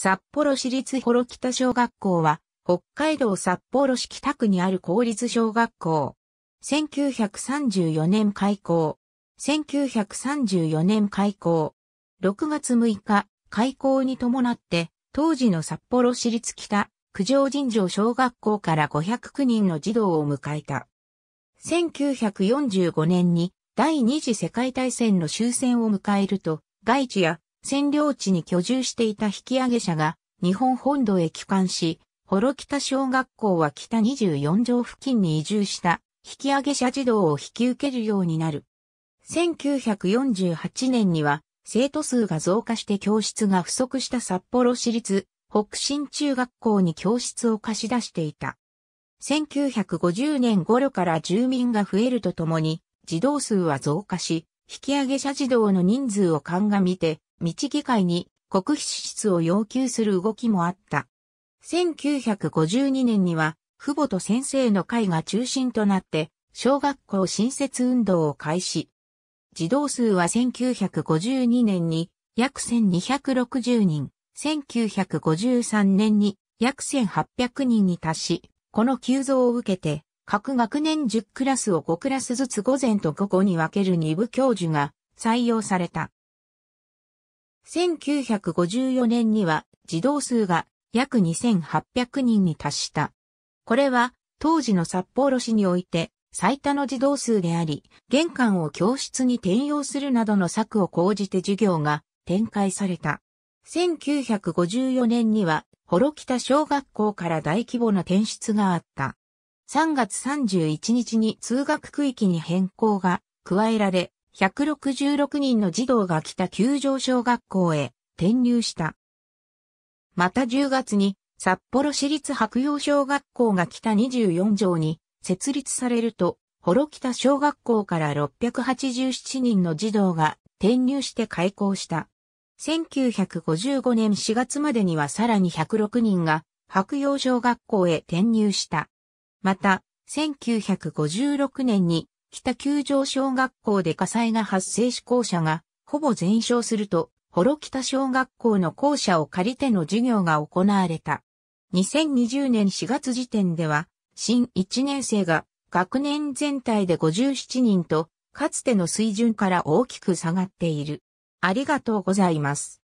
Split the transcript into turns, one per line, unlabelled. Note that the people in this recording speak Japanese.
札幌市立幌北小学校は、北海道札幌市北区にある公立小学校。1934年開校。1934年開校。6月6日、開校に伴って、当時の札幌市立北、九条尋常小学校から509人の児童を迎えた。1945年に第二次世界大戦の終戦を迎えると、外地や占領地に居住していた引き上げ者が日本本土へ帰還し、幌北小学校は北24条付近に移住した引き上げ者児童を引き受けるようになる。1948年には生徒数が増加して教室が不足した札幌市立北新中学校に教室を貸し出していた。1950年頃から住民が増えるとともに児童数は増加し、引き上げ者児童の人数を鑑みて道議会に国費支出を要求する動きもあった。1952年には、父母と先生の会が中心となって、小学校新設運動を開始。児童数は1952年に約1260人、1953年に約1800人に達し、この急増を受けて、各学年10クラスを5クラスずつ午前と午後に分ける2部教授が採用された。1954年には児童数が約2800人に達した。これは当時の札幌市において最多の児童数であり、玄関を教室に転用するなどの策を講じて授業が展開された。1954年には、幌北小学校から大規模な転出があった。3月31日に通学区域に変更が加えられ、166人の児童が北九条小学校へ転入した。また10月に札幌市立白洋小学校が北24条に設立されると、幌北小学校から687人の児童が転入して開校した。1955年4月までにはさらに106人が白洋小学校へ転入した。また、1956年に北九条小学校で火災が発生し校舎がほぼ全焼すると、幌北小学校の校舎を借りての授業が行われた。2020年4月時点では、新1年生が学年全体で57人と、かつての水準から大きく下がっている。ありがとうございます。